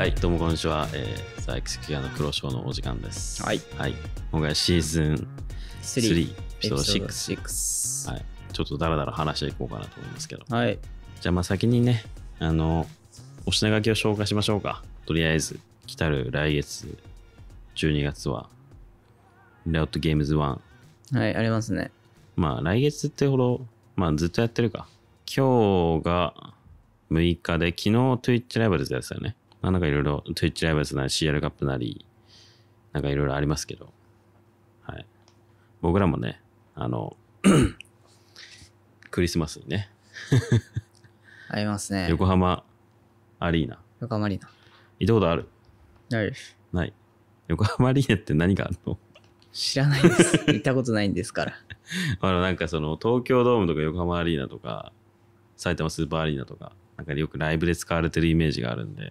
はい、どうもこんにちは。えー、ザ・エクスキュアの黒章のお時間です。はい。はい、今回シーズン3、エピソード 6, 6。はい。ちょっとだらだら話していこうかなと思いますけど。はい。じゃあまあ先にね、あの、お品書きを紹介しましょうか。とりあえず、来たる来月、12月は、レオットゲームズ1。はい、ありますね。まあ来月ってほど、まあずっとやってるか。今日が6日で、昨日 Twitch ライブでやってよね。まあなんかいろいろ Twitch ライブズなり CR カップなり、なんかいろいろありますけど、はい。僕らもね、あの クリスマスにねありますね。横浜アリーナ。横浜アリーナ。行ったことあるないです。ない。横浜アリーナって何があるの知らないです。行ったことないんですから。あのなんかその東京ドームとか横浜アリーナとか埼玉スーパーアリーナとかなんかよくライブで使われてるイメージがあるんで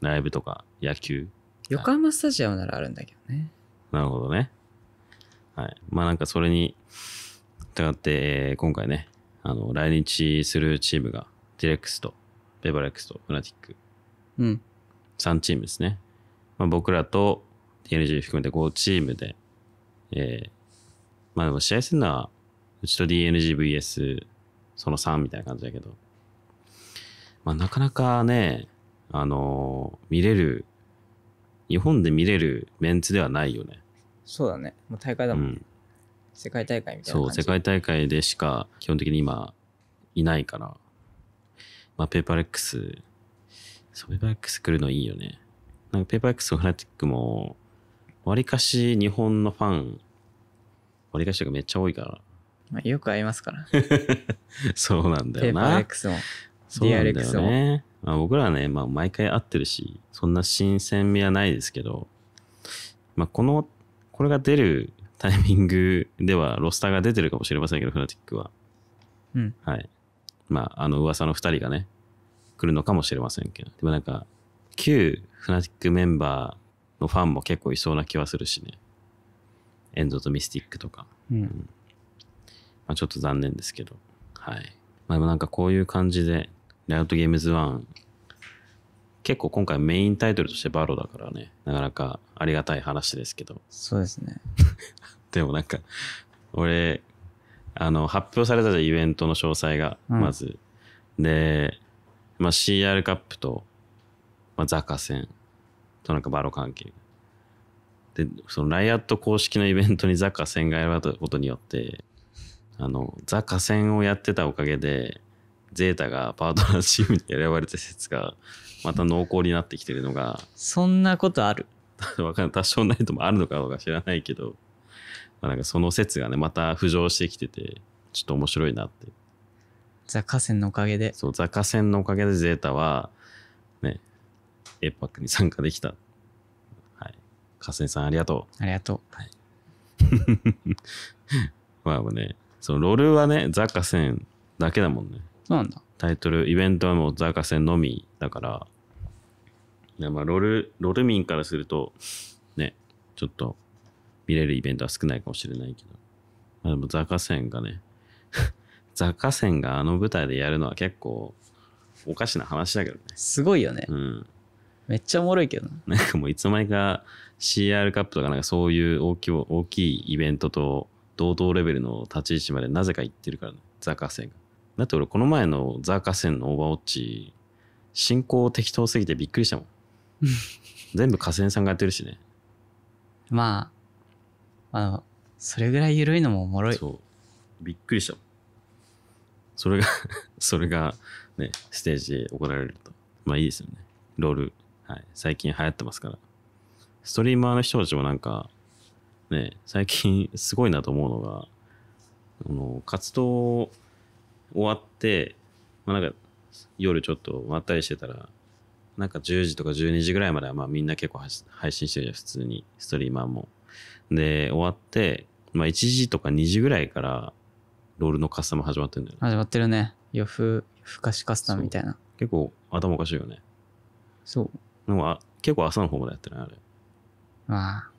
ライブとか野球横浜スタジアムならあるんだけどねなるほどねはいまあなんかそれに従って、今回ねあの来日するチームがディレックスとベバレックスとフナティック、うん、3チームですね、まあ、僕らと DNG 含めて5チームで、えー、まあでも試合するのはうちと DNGVS その3みたいな感じだけど、まあなかなかね、あの見れる日本で見れるメンツではないよねそうだねもう大会だもん、うん、世界大会みたいなそう世界大会でしか基本的に今いないからまあペーパーレックスそうペーパーレックス来るのいいよねなんかペーパーレックスのフナティックもわりかし日本のファンわりかしがめっちゃ多いからまあ、よく会いますから。そうなんだよな。ペーパー X も、DRX も。まあ、僕らはね、まあ、毎回会ってるし、そんな新鮮味はないですけど、まあ、この、これが出るタイミングでは、ロスターが出てるかもしれませんけど、フナティックは。うん。はい。まあ、あの噂の2人がね、来るのかもしれませんけど、でもなんか、旧フナティックメンバーのファンも結構いそうな気はするしね。エンドとミスティックとか。うん、うん。まあ、ちょっと残念ですけど。はい。まあ、でもなんかこういう感じで、ライオットゲームズワン結構今回メインタイトルとしてバロだからね、なかなかありがたい話ですけど。そうですね。でもなんか、俺、あの、発表されたイベントの詳細が、まず、うん、で、まあ、CR カップと、まあ、ザカ戦となんかバロ関係。で、そのライアット公式のイベントにザカ戦が選ばれたことによって、あの、ザカ戦をやってたおかげで、ゼータがパートナーチームに選ばれた説がまた濃厚になってきてるのがそんなことある わかんない多少ないともあるのかどうか知らないけど、まあ、なんかその説がねまた浮上してきててちょっと面白いなってザカセンのおかげでそうザカセンのおかげでゼータはねエパックに参加できたはい河川さんありがとうありがとう、はい、まあねそのロールはねザカセンだけだもんねそうなんだ。タイトル、イベントはもうザーカ戦のみだから、まあロル、ロルミンからすると、ね、ちょっと見れるイベントは少ないかもしれないけど、まあでもザーカ戦がね、ザーカ戦があの舞台でやるのは結構おかしな話だけどね。すごいよね。うん。めっちゃおもろいけどな。なんかもういつの間にか CR カップとかなんかそういう大き大きいイベントと同等レベルの立ち位置までなぜか行ってるからね、ザーカ戦が。だって俺この前のザーカセンのオーバーウォッチ進行適当すぎてびっくりしたもん 全部河川さんがやってるしねまああのそれぐらい緩いのもおもろいそうびっくりしたそれが それがねステージで行われるとまあいいですよねロール、はい、最近流行ってますからストリーマーの人たちもなんかね最近すごいなと思うのがあの活動終わって、まあ、なんか夜ちょっとまったりしてたらなんか10時とか12時ぐらいまではまあみんな結構配信してるじゃん普通にストリーマーも。で終わって、まあ、1時とか2時ぐらいからロールのカスタム始まってるんだよね。始まってるね。夜風、ふかしカスタムみたいな。結構頭おかしいよね。そう。でもあ結構朝の方までやってるね、あれ。まあ、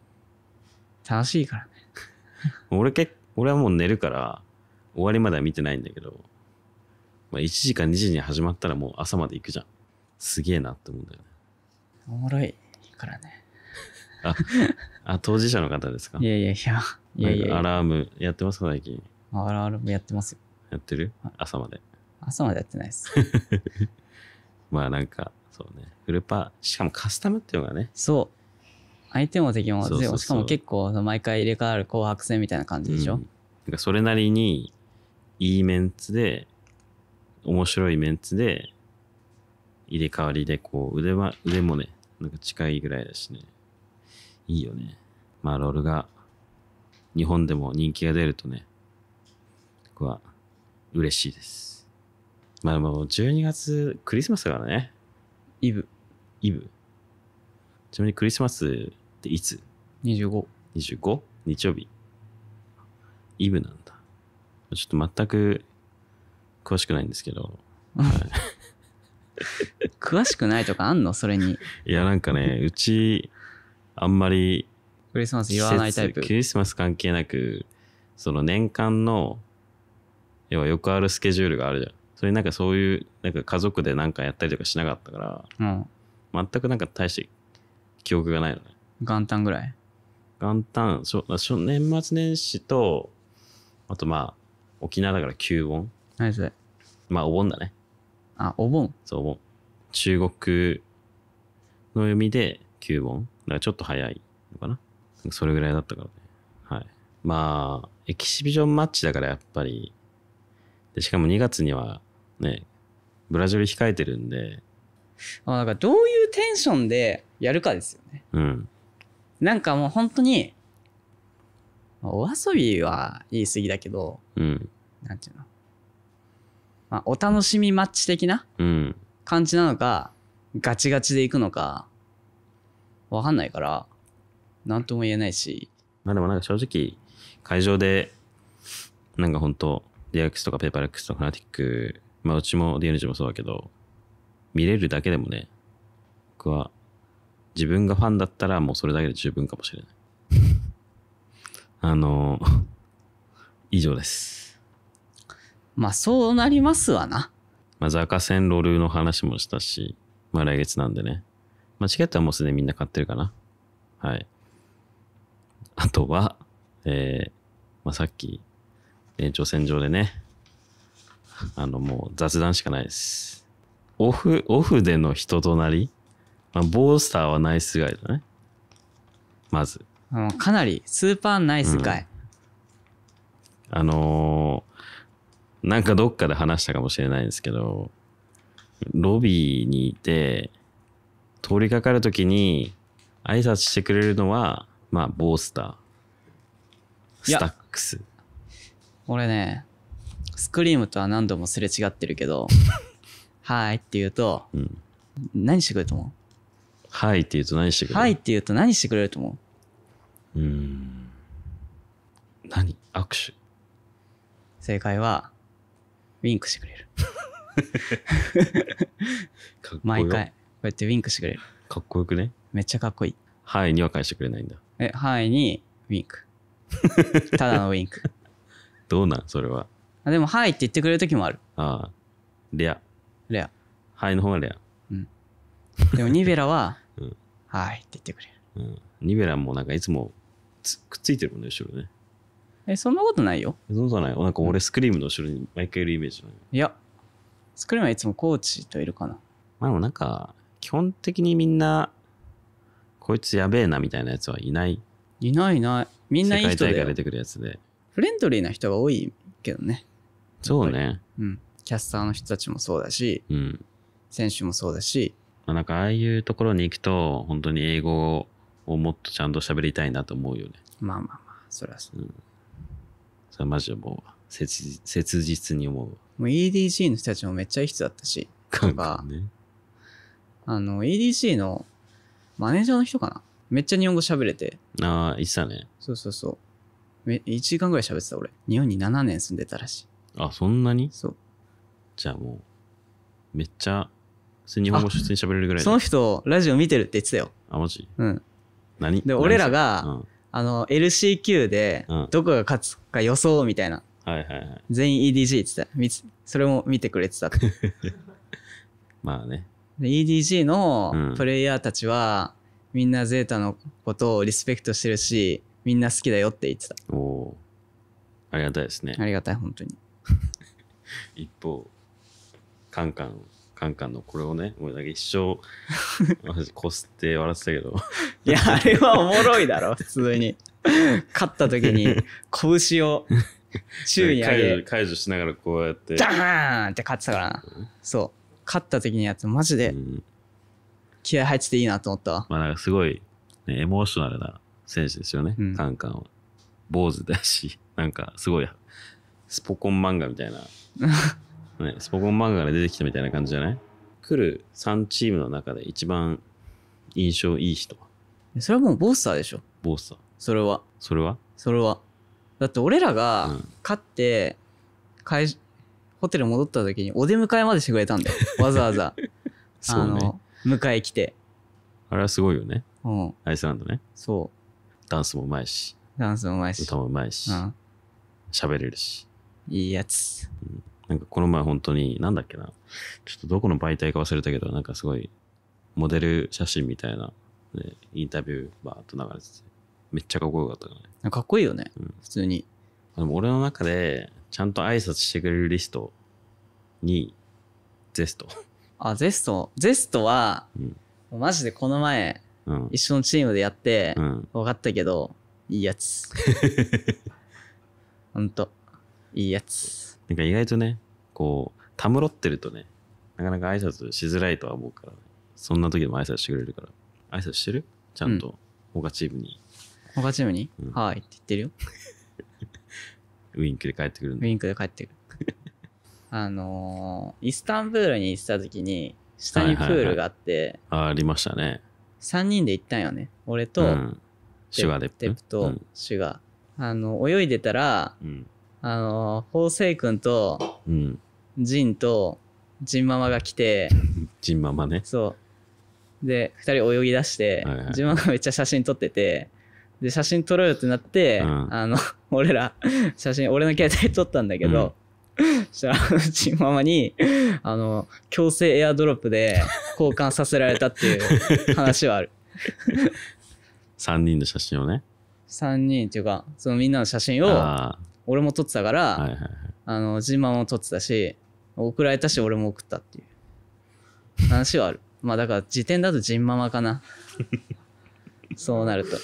楽しいからね。俺け、俺はもう寝るから終わりまでは見てないんだけど。まあ、1時か2時に始まったらもう朝まで行くじゃん。すげえなって思うんだよね。おもろいからね。あ、あ当事者の方ですかいやいやいや。いやいやアラームやってますか最近。アラームやってますよ。やってる朝まで。朝までやってないです。まあなんか、そうね。フルパー、しかもカスタムっていうのがね。そう。相手も敵も、そうそうそうしかも結構毎回入れ替わる紅白戦みたいな感じでしょ、うん、なんかそれなりに、いいメンツで、面白いメンツで、入れ替わりで、こう、腕は、腕もね、なんか近いぐらいだしね。いいよね。まあ、ロールが、日本でも人気が出るとね、僕は嬉しいです。まあ、でも12月、クリスマスだからね。イブ。イブ。ちなみにクリスマスっていつ ?25。25? 日曜日。イブなんだ。ちょっと全く詳しくないんですけど。はい、詳しくないとかあんのそれに。いや、なんかね、うち、あんまり、クリスマス言わないタイプ。クリスマス関係なく、その年間の、要はよくあるスケジュールがあるじゃん。それなんかそういう、なんか家族で何かやったりとかしなかったから、うん、全くなんか大して記憶がないのね。元旦ぐらい元旦、しょ年末年始と、あとまあ、沖縄だから旧盆何それまあ、お盆だね。あ、お盆。そう、お盆。中国の読みで9本。だからちょっと早いのかな。それぐらいだったからね。はい。まあ、エキシビジョンマッチだからやっぱり、でしかも2月にはね、ブラジル控えてるんで。あだからどういうテンションでやるかですよね。うん。なんかもう本当に、お遊びは言い過ぎだけど、うん。なんていうのまあ、お楽しみマッチ的な感じなのか、うん、ガチガチでいくのか、わかんないから、なんとも言えないし。まあでもなんか正直、会場で、なんか本当、DX とか PaperX とか Fnatic、まあうちも DNG もそうだけど、見れるだけでもね、僕は自分がファンだったらもうそれだけで十分かもしれない。あの、以上です。まあそうなりますわな。まあザカセンロールの話もしたし、まあ来月なんでね。まあチケットはもうすでにみんな買ってるかな。はい。あとは、えー、まあさっき、延長線上でね、あのもう雑談しかないです。オフ、オフでの人となり、まあ、ボースターはナイスガイだね。まず。かなりスーパーナイスガイ。うん、あのーなんかどっかで話したかもしれないんですけど、ロビーにいて、通りかかるときに挨拶してくれるのは、まあ、ボースター。スタックス。俺ね、スクリームとは何度もすれ違ってるけど、はーいって言うと、うん何してくれると思うはいって言うと何してくれるはいっ。て言うと何してくれると思ううーん。何握手。正解は、ウィンクしてくれる 毎回こうやってウィンクしてくれるかっこよくねめっちゃかっこいいはいには返してくれないんだえはいにウィンク ただのウィンクどうなんそれはあでもはいって言ってくれる時もあるああレアレアはいの方がレアうんでもニベラは、うん、はいって言ってくれる、うん、ニベラもなんかいつもくっついてるもんね後ろねえ、そんなことないよ。そんなことないよ。なんか俺、スクリームの後ろに毎回いるイメージない。いや、スクリームはいつもコーチといるかな。まあでもなんか、基本的にみんな、こいつやべえなみたいなやつはいない。いないいない。みんないい人だよ。出てくるやつで。フレンドリーな人が多いけどね。そうね。うん。キャスターの人たちもそうだし、うん、選手もそうだし。まあ、なんかああいうところに行くと、本当に英語をもっとちゃんと喋りたいなと思うよね。まあまあまあ、そりゃそう。うんそれマジでもう切切実に思う。もう EDG の人たちもめっちゃいい人だったし、カンカね。あの、e d c のマネージャーの人かなめっちゃ日本語喋れて。ああ、いっさね。そうそうそう。め1時間ぐらい喋ってた俺。日本に7年住んでたらしい。あ、そんなにそう。じゃあもう、めっちゃ、日本語普に喋れるぐらい、その人、ラジオ見てるって言ってたよ。あ、マジうん。何で、俺らが、あの LCQ でどこが勝つか予想みたいな、はいはいはい。全員 EDG って言ってたみつそれも見てくれてた まあね。EDG のプレイヤーたちは、みんなゼータのことをリスペクトしてるしみんな好きだよって言ってたおおありがたいですね。ありがたい本当に 一方、カンカンカンカンのこれをね、もうだけ一生、こすって笑ってたけど。いや、あれはおもろいだろ、普通に。勝った時に、拳を 宙に上げ解除しながらこうやって。ダーンって勝ってたからな。そう。勝った時のやつ、マジで、気合入ってていいなと思ったわ。まあ、なんかすごい、ね、エモーショナルな選手ですよね、うん、カンカンは。坊主だし、なんかすごい、スポコン漫画みたいな。ね、スポコン漫画が出てきたみたいな感じじゃない来る3チームの中で一番印象いい人それはもうボーターでしょボーターそれはそれはそれはだって俺らが勝って会、うん、ホテル戻った時にお出迎えまでしてくれたんだよ わざわざそう、ね、迎え来てあれはすごいよね、うん、アイスランドねそうダンスもうまいしダンスもうまいし歌もうまいし喋、うん、れるしいいやつ、うんなんかこの前本当に、なんだっけな、ちょっとどこの媒体か忘れたけど、なんかすごい、モデル写真みたいな、ね、インタビューバーっと流れてて、めっちゃかっこよかったね。かっこいいよね、うん、普通に。でも俺の中で、ちゃんと挨拶してくれるリストに、ゼスト。あ、ゼスト、ゼストは、うん、マジでこの前、うん、一緒のチームでやって、うん、分かったけど、いいやつ。ほんと、いいやつ。なんか意外とね、こう、たむろってるとね、なかなか挨拶しづらいとは思うから、そんな時でも挨拶してくれるから。挨拶してるちゃんと、他チームに。他チームに、うん、はいって言ってるよ。ウィンクで帰ってくるウィンクで帰ってくる。あのー、イスタンブールに行った時に、下にプールがあって、はいはいはい、あありましたね。3人で行ったんよね。俺と、うん、シュガーデップ。デップと、シュガー。あの、泳いでたら、うんあの、法政君と、うん。ジンと、ジンママが来て、ジンママね。そう。で、二人泳ぎ出して、はいはいジンママめっちゃ写真撮ってて、で、写真撮ろうよってなって、うんあの、俺ら、写真、俺の携帯撮ったんだけど、そしたら、ジンママに、あの、強制エアドロップで交換させられたっていう話はある。3 人の写真をね。3人っていうか、そのみんなの写真を、ああ俺も撮ってたから、はいはいはい、あのジーマも撮ってたし送られたし俺も送ったっていう話はある まあだから時点だとジンママかな そうなると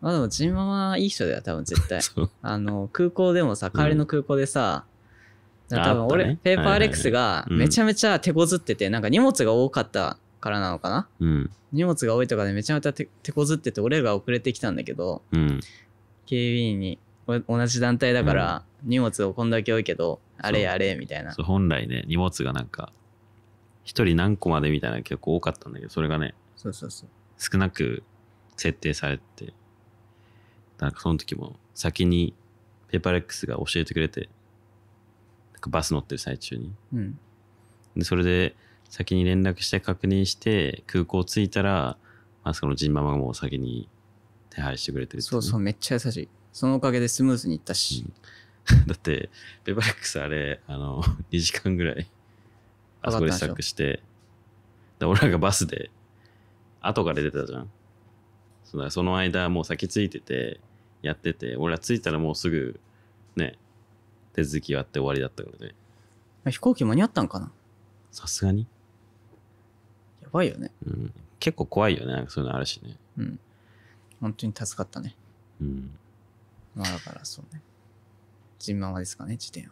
まあでもジンママいい人だよ多分絶対 あの空港でもさ帰りの空港でさ、うん、多分俺、ね、ペーパーレックスがめちゃめちゃ手こずってて、はいはいはい、なんか荷物が多かったからなのかな、うん、荷物が多いとかでめちゃめちゃ手こずってて俺らが遅れてきたんだけど、うん、警備員に同じ団体だから荷物をこんだけ多いけど、あれやあれみたいなそう本来ね荷物がなんか1人何個までみたいな結構多かったんだけどそれがねそうそうそう少なく設定されてなんかその時も先にペーパーレックスが教えてくれてなんかバス乗ってる最中に、うん、でそれで先に連絡して確認して空港着いたら、まあ、そのジンママがもう先に手配してくれてるて、ね、そうそうめっちゃ優しいそのおかげでスムーズにいったし。だって、ベバイックスあれ、あの、2 時間ぐらい、あそこでスタして、で俺らがバスで、後から出てたじゃん。そのその間、もう先ついてて、やってて、俺ら着いたらもうすぐ、ね、手続き終わって終わりだったからね。飛行機間に合ったんかなさすがに。やばいよね。うん。結構怖いよね、なんかそういうのあるしね。うん。本当に助かったね。うん。まあだからそうね。ジンママですかね、辞典は。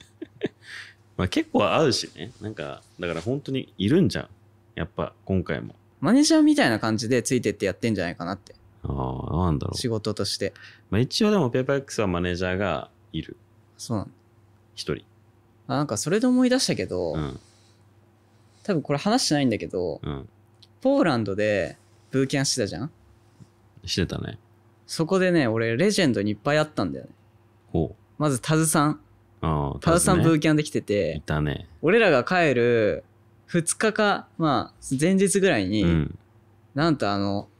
まあ結構合うしね。なんか、だから本当にいるんじゃん。やっぱ今回も。マネージャーみたいな感じでついてってやってんじゃないかなって。ああ、なんだろう。仕事として。まあ一応でもペーパー X はマネージャーがいる。そうなんだ。一人。あなんかそれで思い出したけど、うん。多分これ話してないんだけど、うん。ポーランドでブーキャンしてたじゃんしてたね。そこでね、俺、レジェンドにいっぱいあったんだよね。ほう。まず、タズさん。ああ、タズさん、ブーキャンで来てて、いたね。俺らが帰る2日か、まあ、前日ぐらいに、うん、なんとあの、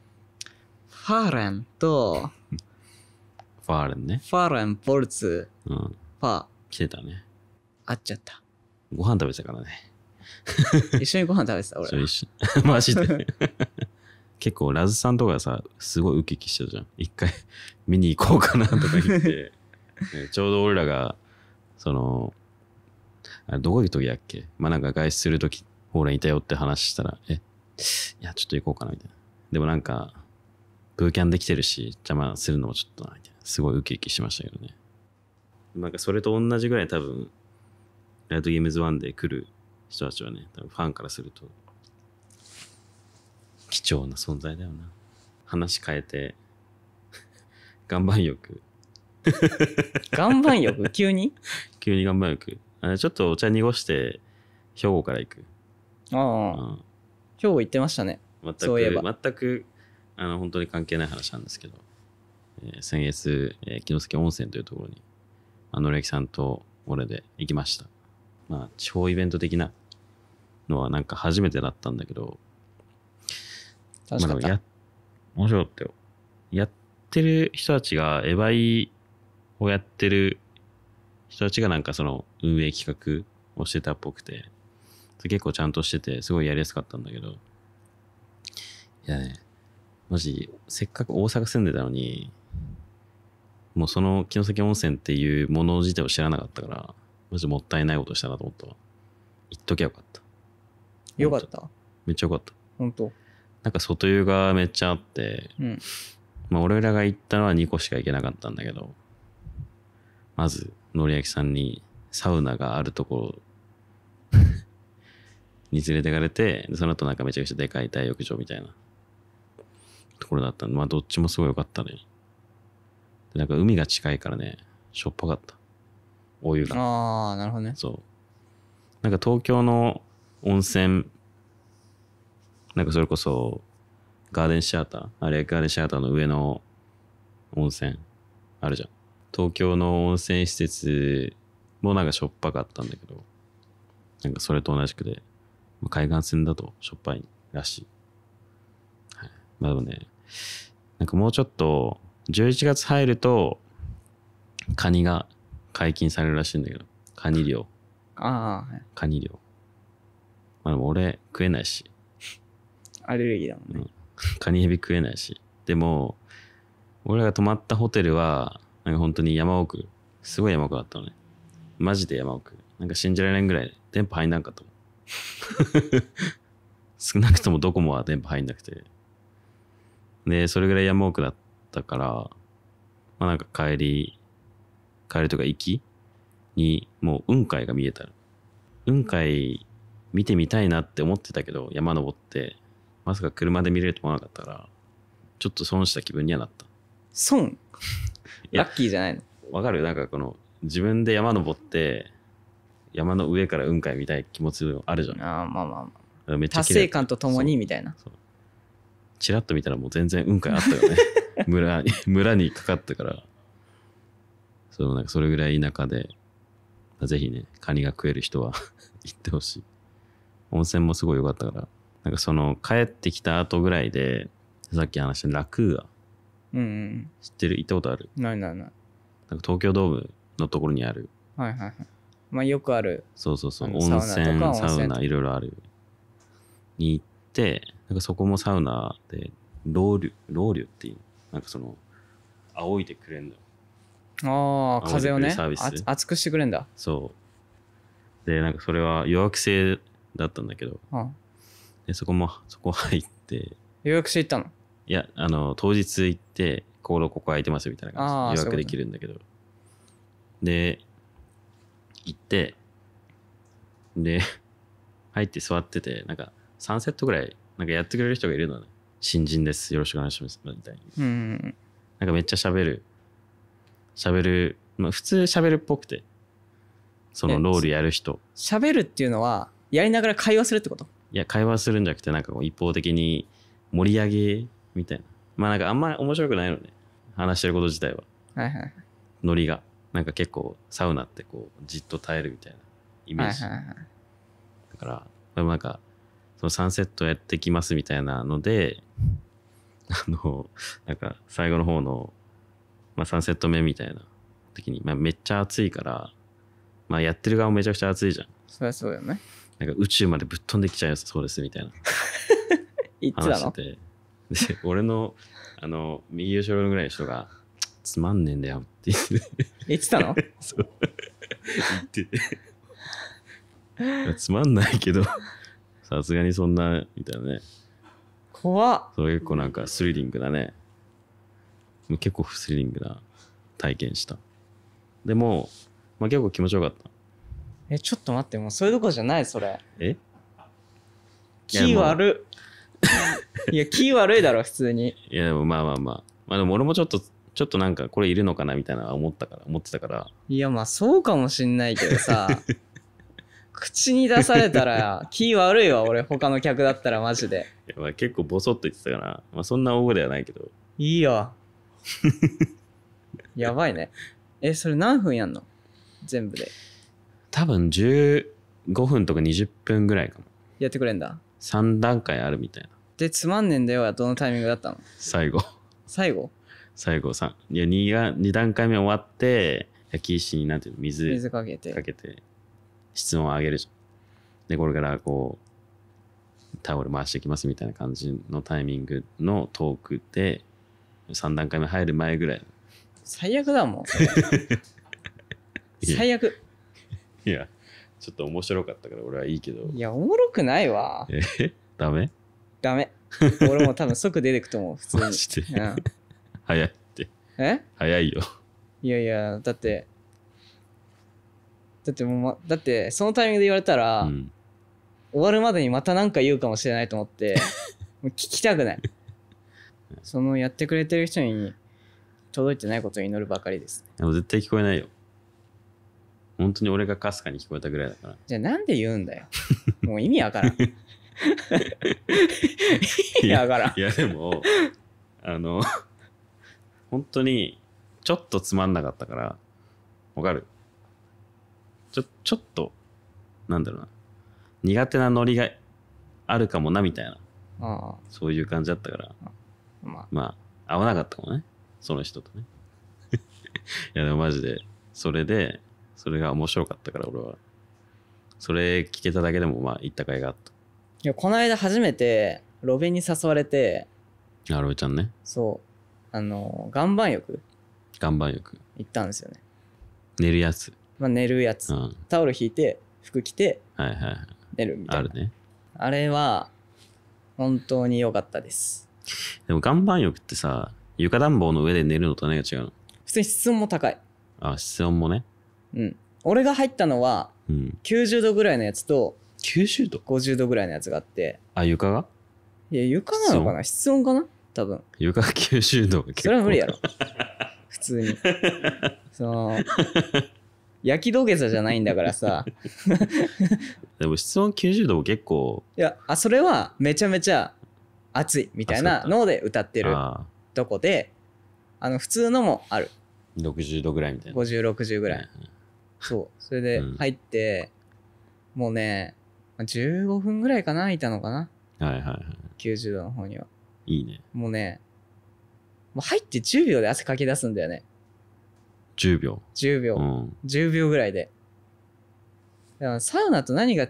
ファーレンと、ファーレンね。ファーレン、ボルツ、うん、ファー。来てたね。会っちゃった。ご飯食べてたからね。一緒にご飯食べてた、俺。一緒。マジで。結構ラズさんとかさすごいウキウキしたじゃん一回 見に行こうかなとか言って ね、ちょうど俺らがそのあれどういう時やっけまあなんか外出する時ほらいたよって話したらえいやちょっと行こうかなみたいなでもなんかブーキャンできてるし邪魔するのもちょっとなみたいなすごいウキウキしましたけどねなんかそれと同じぐらい多分ライトゲームズワンで来る人たちはね多分ファンからすると貴重な存在だよな。話変えて、岩盤浴。岩盤浴急に急に岩盤浴。あちょっとお茶濁して、兵庫から行く。ああ。兵庫行ってましたね。全く、全く、あの、本当に関係ない話なんですけど、えー、先月、えー、之助温泉というところに、あの、レさんと俺で行きました。まあ、地方イベント的なのはなんか初めてだったんだけど、楽しかった。まあ、面白かったよ。やってる人たちが、エヴァイをやってる人たちがなんかその運営企画をしてたっぽくて、結構ちゃんとしてて、すごいやりやすかったんだけど、いやね、マジ、せっかく大阪住んでたのに、もうその城崎温泉っていうもの自体を知らなかったから、マジもったいないことしたなと思ったわ。言っときゃよかった。よかっためっちゃよかった。本当なんか外湯がめっちゃあって、うん、まあ俺らが行ったのは2個しか行けなかったんだけど、まず、のりやきさんにサウナがあるところ に連れてかれて、その後なんかめちゃくちゃでかい大浴場みたいなところだったまあどっちもすごい良かったね。なんか海が近いからね、しょっぱかった。お湯が。ああ、なるほどね。そう。なんか東京の温泉なんかそれこそ、ガーデンシアター、あれ、ガーデンシアターの上の温泉、あるじゃん。東京の温泉施設もなんかしょっぱかったんだけど、なんかそれと同じくで、海岸線だとしょっぱいらしい。はい。まあでもね、なんかもうちょっと、11月入ると、カニが解禁されるらしいんだけど、カニ漁。ああ、はい、カニ漁。まあでも俺、食えないし。アレルギーだもんね、うん、カニエビ食えないしでも俺らが泊まったホテルはなんか本当に山奥すごい山奥だったのねマジで山奥なんか信じられないぐらい電波入んなかと 少なくともドコモは電波入んなくてでそれぐらい山奥だったからまあなんか帰り帰りとか行きにもう雲海が見えた雲海見てみたいなって思ってたけど山登ってまさか車で見れると思わなかったからちょっと損した気分にはなった損ラッキーじゃないのわかるなんかこの自分で山登って山の上から雲海見たい気持ちあるじゃんああまあまあ、まあ、めっちゃ達成感とともにみたいなチラッと見たらもう全然雲海あったよね 村に村にかかったからそうなんかそれぐらい田舎でぜひねカニが食える人は 行ってほしい温泉もすごい良かったからなんかその帰ってきた後ぐらいでさっき話したラクーアうんうん知ってる行ったことあるないないないなんか東京ドームのところにあるはいはいはいまあよくあるそうそうそう温泉サウナいろいろあるに行ってなんかそこもサウナでロウリュロウリュっていうなんかその仰いでくれるのよああ風をねサービスあ熱くしてくれんだそうでなんかそれは予約制だったんだけどあでそこもそこ入って予約して行ったのいやあの当日行ってここここ空いてますみたいな感じで予約できるんだけどで行ってで 入って座っててなんか3セットぐらいなんかやってくれる人がいるのね新人ですよろしくお願いしますみたいに、うん、なんかめっちゃ喋る喋るまあ普通喋るっぽくてそのロールやる人喋るっていうのはやりながら会話するってこといや、会話するんじゃなくて、なんかこう一方的に盛り上げみたいな。まあなんかあんまり面白くないのね。話してること自体は。はいはい。ノリが。なんか結構サウナってこうじっと耐えるみたいなイメージ。はいはいはい、だから、でもなんか、そのサンセットやってきますみたいなので、あの、なんか最後の方の、まあサンセット目みたいな時に、まあめっちゃ暑いから、まあやってる側もめちゃくちゃ暑いじゃん。そりゃそうよね。なんか宇宙までぶっ飛んできちゃいそうですみたいな言っ てたので俺のあの右後ろぐらいの人が「つまんねえんだよ」って 言って言ってたのそう言ってつまんないけどさすがにそんなみたいなね怖っそれ結構なんかスリリングだね結構スリリングな体験したでも、まあ、結構気持ちよかったえ、ちょっと待って、もうそういうとこじゃない、それ。え気悪。いや、気悪いだろ、普通に。いや、でもまあまあまあ。まあでも俺もちょっと、ちょっとなんかこれいるのかなみたいな思ったから、思ってたから。いや、まあそうかもしんないけどさ。口に出されたら気悪いわ俺他の客だったらマジでいや、まあ、結構ボソッと言ってたから、まあ、そんな大声ではないけどいいよやばいねえそれ何分やんの全部で多分15分とか20分ぐらいかもやってくれんだ3段階あるみたいなでつまんねんだよはどのタイミングだったの最後最後最後3いや 2, が2段階目終わって焼き石になんて水水かけてかけて室温を上げるじゃんでこれからこうタオル回していきますみたいな感じのタイミングのトークで3段階目入る前ぐらい最悪だもん 最悪いや、ちょっと面白かったから俺はいいけど。いや、おもろくないわ。えダメダメ。俺も多分即出てくと思う、普通に。マジで、うん、早いって。え早いよ。いやいや、だって、だってもう、ま、だってそのタイミングで言われたら、うん、終わるまでにまた何か言うかもしれないと思って、もう聞きたくない。そのやってくれてる人に届いてないことを祈るばかりです、ね。でも絶対聞こえないよ。本当に俺がかすかに聞こえたぐらいだから。じゃあなんで言うんだよ。もう意味わからん。意味わからん。いや、でも、あの、本当に、ちょっとつまんなかったから、わかるちょ、ちょっと、なんだろうな。苦手なノリがあるかもな、みたいな。ああそういう感じだったから。まあ、まあ、合わなかったもんね。その人とね。いや、でもマジで、それで、それが面白かったから俺はそれ聞けただけでもまあ行った甲斐があったいやこの間初めてロベに誘われてあロベちゃんねそうあの岩盤浴岩盤浴行ったんですよね寝るやつまあ寝るやつ、うん、タオル引いて服着て寝るみたいな、はいはいはい、あるねあれは本当に良かったですでも岩盤浴ってさ床暖房の上で寝るのと何が違うの普通に室温も高いあ室温もねうん。俺が入ったのは、うん。90度ぐらいのやつと、90度50度ぐらいのやつがあって、あ、床がいや、床なのかな室温かな多分。床が90度。それは無理やろ。普通に。その、焼き土下座じゃないんだからさ。でも室温90度も結構いや、あ、それはめちゃめちゃ熱いみたいな脳ので歌ってるとこで、あの、普通のもある。60度ぐらいみたいな。50、60ぐらい。うんそう。それで入って、もうね、15分ぐらいかな、いたのかな。はいはいはい。90度の方には。い。いね。もうね、もう入って10秒で汗かき出すんだよね。10秒。10秒。うん。10秒ぐらいで。でサウナと何が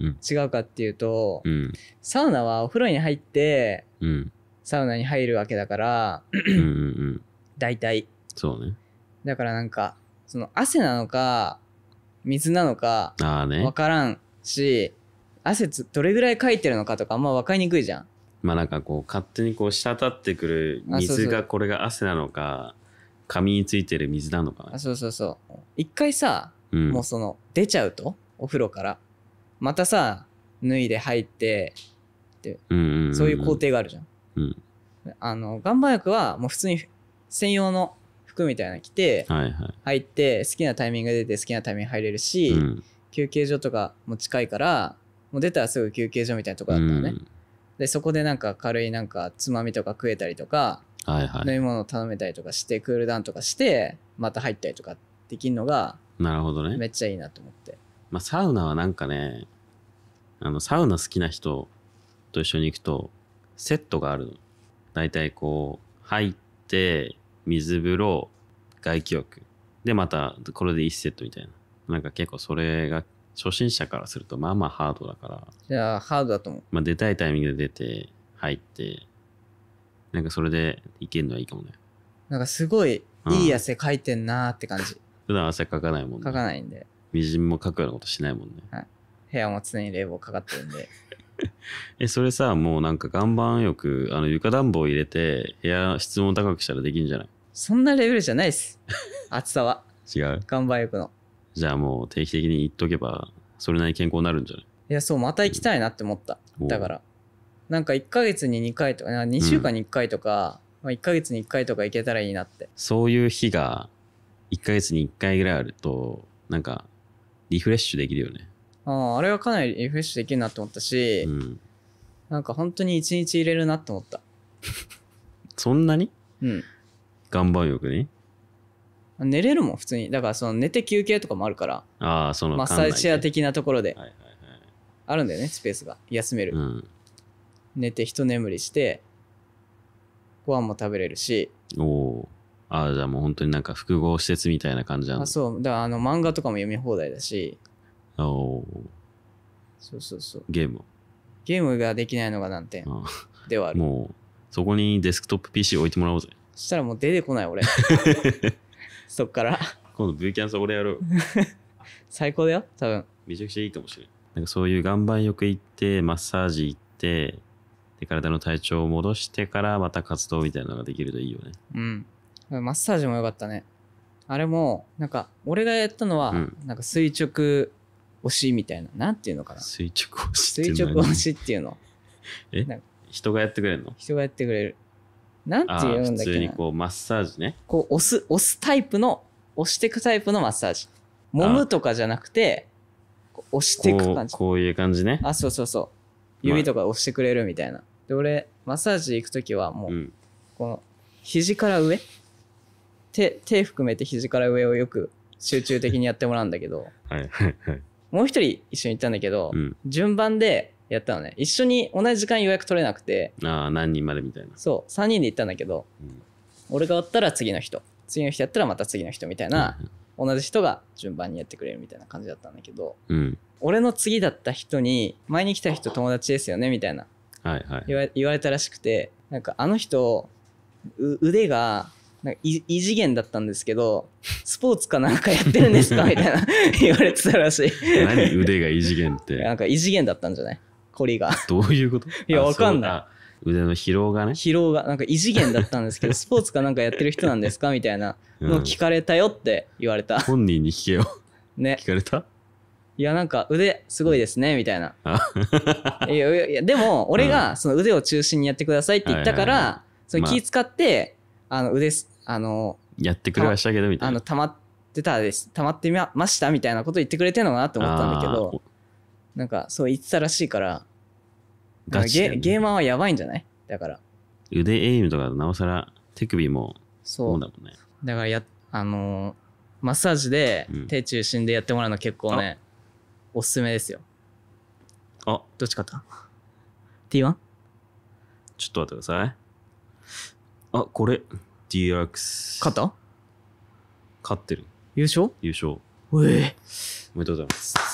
うん。違うかっていうと、うん。サウナはお風呂に入って、うん。サウナに入るわけだから、うんうんうん。大体。そうね。だからなんか、その汗なのか水なのかああね分。からんし、汗つどれぐらいかいてるのかとかあんま分かりにくいじゃん。まあなんかこう、勝手にこう、滴ってくる水がこれが汗なのか、髪についてる水なのかあ。そうそうそう。一回さ、うん。もうその出ちゃうとお風呂からまたさ脱いで入ってってそういう工。程があるじゃん。うんあの岩盤浴はもう普通に専用の服みたいなの来て、はいはい、入って好きなタイミングで出て好きなタイミング入れるし、うん、休憩所とかも近いからもう出たらすぐ休憩所みたいなとこだったのね、うん、でそこでなんか軽いなんかつまみとか食えたりとか、はいはい、飲み物を頼めたりとかしてクールダウンとかしてまた入ったりとかできるのがなるほどねめっちゃいいなと思って、まあ、サウナはなんかねあのサウナ好きな人と一緒に行くとセットがあるの大体こう入って水風呂、外気浴。で、また、これで1セットみたいな。なんか結構それが、初心者からすると、まあまあハードだから。いや、ハードだと思う。まあ、出たいタイミングで出て、入って、なんかそれでいけるのはいいかもね。なんかすごい、いい汗かいてんなーって感じ。普段汗かかないもんね。かかないんで。みじんもかくようなことしないもんね。はい。部屋も常に冷房かかってるんで。え、それさ、もうなんか岩盤浴、あの床暖房入れて、部屋室温高くしたらできるんじゃないそんなレベルじゃないです。暑さは。違う。岩盤浴の。じゃあもう定期的に行っとけば、それなりに健康になるんじゃないいや、そう、また行きたいなって思った。うん、だから。なんか1か月に2回とか、2週間に1回とか、うん、まあ1か月に1回とか行けたらいいなって。そういう日が、1か月に1回ぐらいあると、なんか、リフレッシュできるよね。ああ、あれはかなりリフレッシュできるなと思ったし、うん、なんか本当に1日入れるなと思った。そんなにうん。岩盤浴に寝れるもん普通にだからその寝て休憩とかもあるからああそのマッサージチェア的なところであるんだよねスペースが休める、うん、寝て一眠りしてご飯も食べれるしおおああじゃあもう本当になんか複合施設みたいな感じなのあそうだからあの漫画とかも読み放題だしおおそうそうそうゲームゲームができないのが難点ではあるもうそこにデスクトップ PC 置いてもらおうぜそしたらもう出てこない俺 そっから今度ブーキャンさん俺やろう 最高だよ多分めちゃくちゃいいかもしれないなんかそういう岩盤浴行ってマッサージ行ってで体の体調を戻してからまた活動みたいなのができるといいよねうんマッサージもよかったねあれもなんか俺がやったのは、うん、なんか垂直押しみたいななんていうのかな垂直押し垂直押しっていうのえ人がやってくれるの人がやってくれるなんていうんだっけ普通にこうマッサージねこう押す押すタイプの押していくタイプのマッサージ揉むとかじゃなくて押していく感じこういう感じねあそうそうそう指とか押してくれるみたいな、で俺マッサージ行く時はもう、うん、この肘から上手手含めて肘から上をよく集中的にやってもらうんだけど はいはいはいもう一人一緒に行ったんだけど、うん、順番でやったのね一緒に同じ時間予約取れなくてああ何人までみたいなそう3人で行ったんだけど、うん、俺が終わったら次の人次の人やったらまた次の人みたいな、うん、同じ人が順番にやってくれるみたいな感じだったんだけど、うん、俺の次だった人に「前に来た人友達ですよね」みたいな、はいはい、言わ言われたらしくてなんかあの人腕がなんか異次元だったんですけどスポーツかなんかやってるんですかみたいな言われてたらしい何腕が異次元ってなんか異次元だったんじゃないこりが。どういうこといや、わかんない。腕の疲労がね疲労がなんか異次元だったんですけど スポーツかなんかやってる人なんですかみたいなの聞かれたよって言われた、うん、本人に聞けよ ね聞かれたいやなんか腕すごいですねみたいないやいやでも俺がその腕を中心にやってくださいって言ったから、その気使って、あ、の腕あのやってくれましたけどみたいなあのたまってたですたまってましたみたいなこと言ってくれてるのかなって思ったんだけどなんかそう言ってたらしいからガチゲゲーマーはやばいんじゃないだから腕エイムとかなおさら手首もそうだもんね。だからやあのーマッサージで手中心でやってもらうの結構ね、おすすめですよあどっちかった T1? ちょっと待ってください。あ、これ、DX。勝った勝ってる。優勝優勝。おめでとうございます。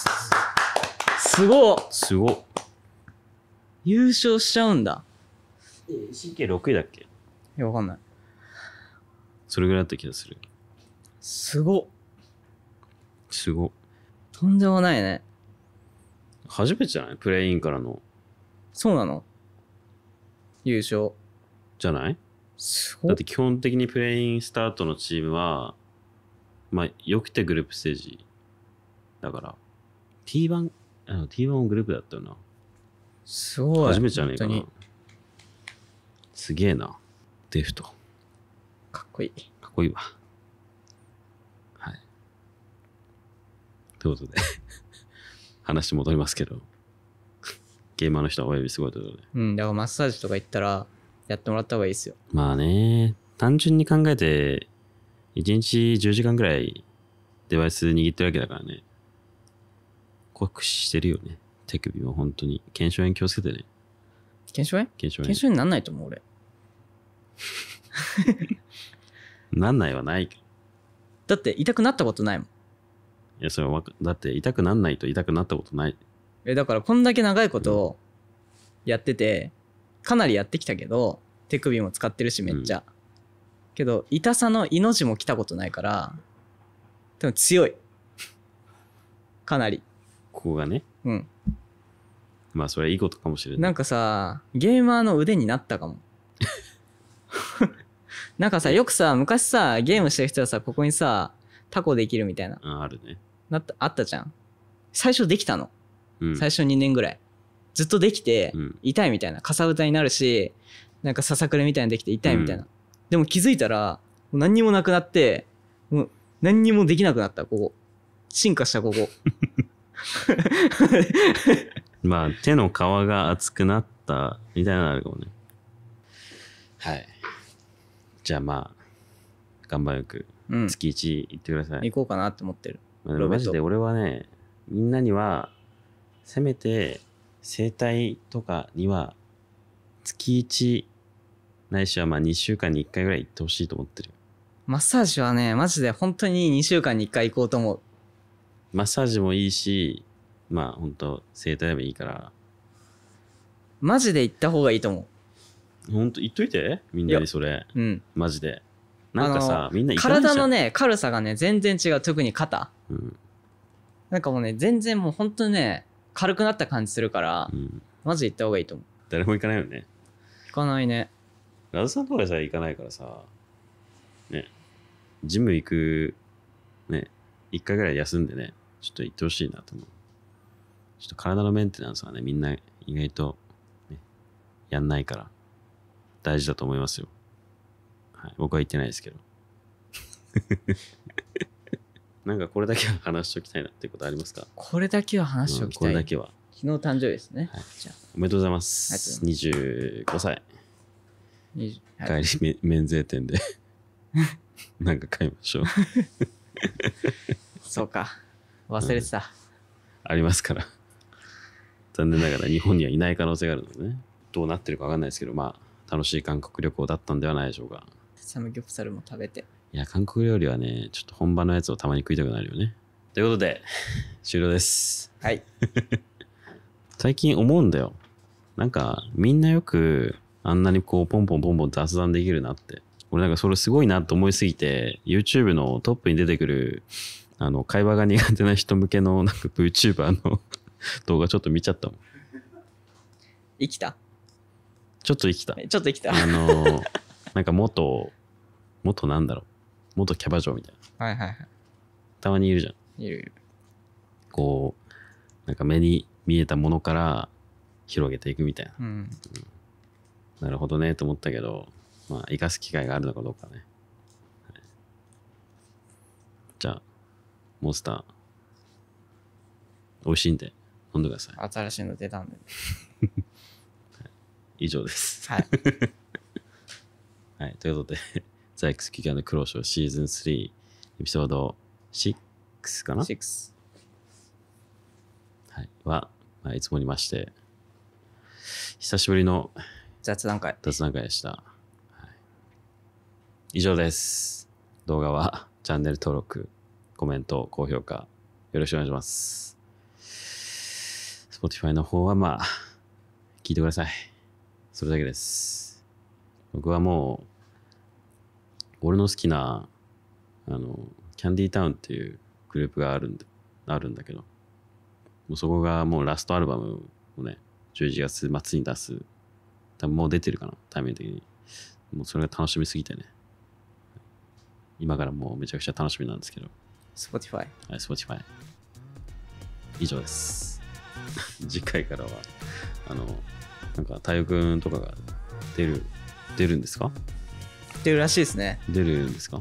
すごすご優勝しちゃうんだ。神経6位だっけいや、わかんない。それぐらいだった気がする。すごすごとんでもないね。初めてじゃないプレイインからの。そうなの優勝。じゃないすごだって基本的にプレイインスタートのチームは、まあ、よくてグループステージだから、T1 あの T1 グループだったな。すごい。初めてじゃねえかな。すげえな。デフト。かっこいい。かっこいいわ。はい。ということで 話戻りますけど、ゲーマーの人は親指すごいということで。うん、だからマッサージとか行ったら、やってもらった方がいいですよ。まあね、単純に考えて、1日10時間ぐらいデバイス握ってるわけだからね。酷使してるよね。手首は本当に。腱鞘炎気をつけてね。腱鞘炎腱鞘炎。腱鞘炎なんないと思う、俺。なんないはないだって痛くなったことないもん。いや、それはだって痛くなんないと痛くなったことない。え、だからこんだけ長いことやってて、うん、かなりやってきたけど、手首も使ってるしめっちゃ。うん、けど、痛さの命も来たことないから、でも強い。かなり。ここがね。うん。まあ、それはいいことかもしれない。なんかさ、ゲーマーの腕になったかも。なんかさ、よくさ、昔さ、ゲームしてる人はさ、ここにさ、タコできるみたいな、ああるね。なった、あったじゃん。最初できたの。うん。最初2年ぐらい。ずっとできて、うん。痛いみたいな。かさぶたになるし、なんかささくれみたいにできて痛いみたいな。うでも気づいたら、何にもなくなって、もう何にもできなくなった、ここ。進化した、ここ。まあ、手の皮が厚くなったみたいなのあるかもね。はい。じゃあまあ、頑張よく、月1行ってください。行こうかなって思ってる。マジで俺はね、みんなには、せめて整体とかには、月1ないしはまあ2週間に1回ぐらい行ってほしいと思ってる。マッサージはね、マジで本当に2週間に1回行こうと思う。マッサージもいいし、まあ本当整体もいいから。マジで行った方がいいと思う。本当言っといて、みんなにそれ。う。ん。マジで。なんかさ、みんな行体の。ね、軽さがね、全然違う。特に肩。うん。なんかもうね、全然もう本当ね、軽くなった感じするからう、ん。マジで行った方がいいと思う。誰も行かないよね。行かないね。ラズさんとかでさえ行かないからさ、ね、ジム行く、ね、1回ぐらい休んでね、ちょっと行ってほしいなと思う。ちょっと体のメンテナンスはね、みんな意外と、ね、やんないから、大事だと思いますよ。はい、僕は行ってないですけど。なんかこれだけは話しておきたいなっていうことありますかこれだけは話しておきたい。うん、これだけは。昨日誕生日ですね。はい、じゃおめでとうございます。ます25歳。はい、帰り免税店で なんか買いましょうそうか。忘れてた、うん、ありますから残念ながら日本にはいない可能性があるのでねどうなってるか分かんないですけどまあ楽しい韓国旅行だったんではないでしょうかサムギョプサルも食べていや韓国料理はねちょっと本場のやつをたまに食いたくなるよねということで 終了ですはい 最近思うんだよなんかみんなよくあんなにこうポンポンポンポン雑談できるなって俺なんかそれすごいなと思いすぎて YouTube のトップに出てくるあの会話が苦手な人向けのなんか VTuber の 動画ちょっと見ちゃったもん生きたちょっと生きたちょっと生きたあのなんか元元なんだろう元キャバ嬢みたいなはいはいはいたまにいるじゃんいるいるこうなんか目に見えたものから広げていくみたいな、うん、うん、なるほどねと思ったけどまあ生かす機会があるのかどうかね、はい、じゃあモンスター。美味しいんで、飲んでください。新しいの出たんで、以上です。はい。はい、ということで、ザイクス機関の苦労賞シーズン3、エピソード6かな ?6。はい、は、まあ、いつもにまして、久しぶりの雑談会。雑談会でした。はい、以上です。動画はチャンネル登録、コメント、高評価、よろしくお願いします。Spotify の方は、まあ、聞いてください。それだけです。僕はもう、俺の好きな、あの、キャンディータウンっていうグループがあるんで、あるんだけど、もうそこがもうラストアルバムをね、11月末に出す。多分もう出てるかな、タイミング的に。もうそれが楽しみすぎてね。今からもうめちゃくちゃ楽しみなんですけど。Spotify。はい、Spotify。以上です。次回からは、あの、なんか、太陽君とかが出る、出るんですか出るらしいですね。出るんですか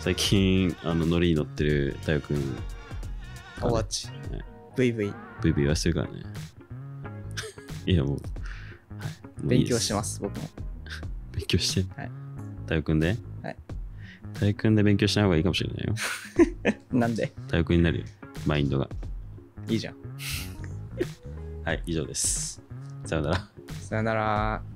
最近、あの、ノリに乗ってる太陽君、おわち。VV。VV はしてるからね。いや、もう。はい、もういい勉強してます、僕も。勉強してはい。太陽君で体育館で勉強しない方がいいかもしれないよ。なんで体育になるよ、マインドが。いいじゃん。はい、以上です。さよなら。さよなら。